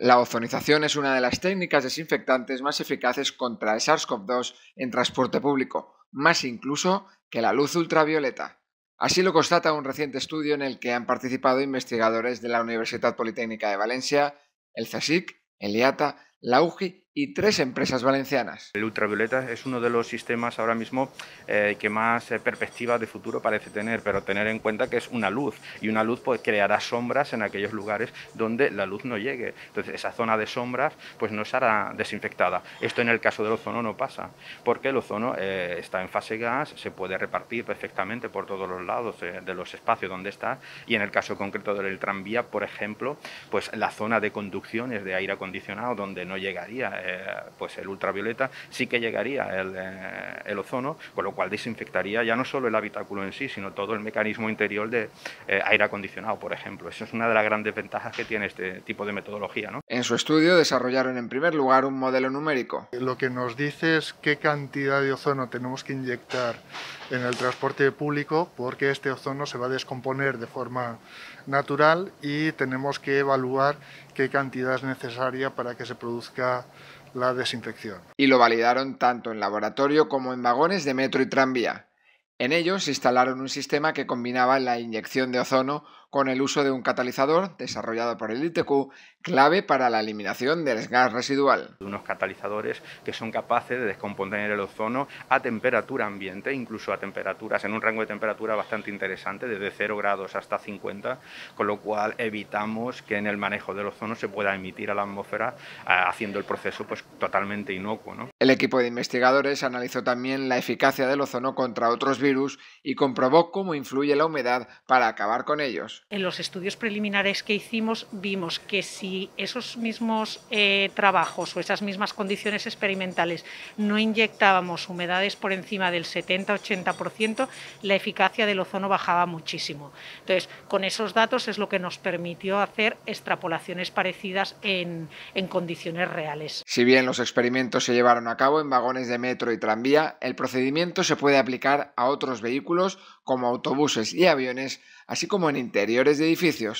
La ozonización es una de las técnicas desinfectantes más eficaces contra el SARS-CoV-2 en transporte público, más incluso que la luz ultravioleta. Así lo constata un reciente estudio en el que han participado investigadores de la Universidad Politécnica de Valencia, el CSIC, el IATA la UGI y tres empresas valencianas. El ultravioleta es uno de los sistemas ahora mismo eh, que más perspectiva eh, perspectivas de futuro parece tener, pero tener en cuenta que es una luz y una luz pues, creará sombras en aquellos lugares donde la luz no llegue. Entonces esa zona de sombras pues, no será desinfectada. Esto en el caso del ozono no pasa, porque el ozono eh, está en fase gas, se puede repartir perfectamente por todos los lados de los espacios donde está y en el caso concreto del tranvía, por ejemplo, pues la zona de conducciones de aire acondicionado donde no llegaría eh, pues el ultravioleta, sí que llegaría eh, el, ozono, con lo cual desinfectaría ya no solo el habitáculo en sí, sino todo el mecanismo interior de eh, aire acondicionado, por ejemplo. Esa es una de las grandes ventajas que tiene este tipo de metodología. En su estudio desarrollaron en primer lugar un modelo numérico. Lo que nos dice es qué cantidad de ozono tenemos que inyectar en el transporte público porque este ozono se va a descomponer de forma natural y tenemos que evaluar qué cantidad es necesaria para que se produzca la desinfección. Y lo validaron tanto en laboratorio como en vagones de metro y tranvía. En ellos instalaron un sistema que combinaba la inyección de ozono con el uso de un catalizador desarrollado por el ITQ, clave para la eliminación del gas residual. Unos catalizadores que son capaces de descomponer el ozono a temperatura ambiente, incluso a temperaturas, en un rango de temperatura bastante interesante, desde 0 grados hasta 50, con lo cual evitamos que en el manejo del ozono se pueda emitir a la atmósfera eh, haciendo el proceso pues, totalmente inocuo. El equipo de investigadores analizó también la eficacia del ozono contra otros virus y comprobó cómo influye la humedad para acabar con ellos en los estudios preliminares que hicimos vimos que si esos mismos eh, trabajos o esas mismas condiciones experimentales no inyectábamos humedades por encima del 70-80%, la eficacia del ozono bajaba muchísimo. Entonces, con esos datos es lo que nos permitió hacer extrapolaciones parecidas en condiciones reales. Si bien los experimentos se llevaron a cabo en vagones de metro y tranvía, el procedimiento se puede aplicar a otros vehículos como autobuses y aviones así como en interiores de edificios,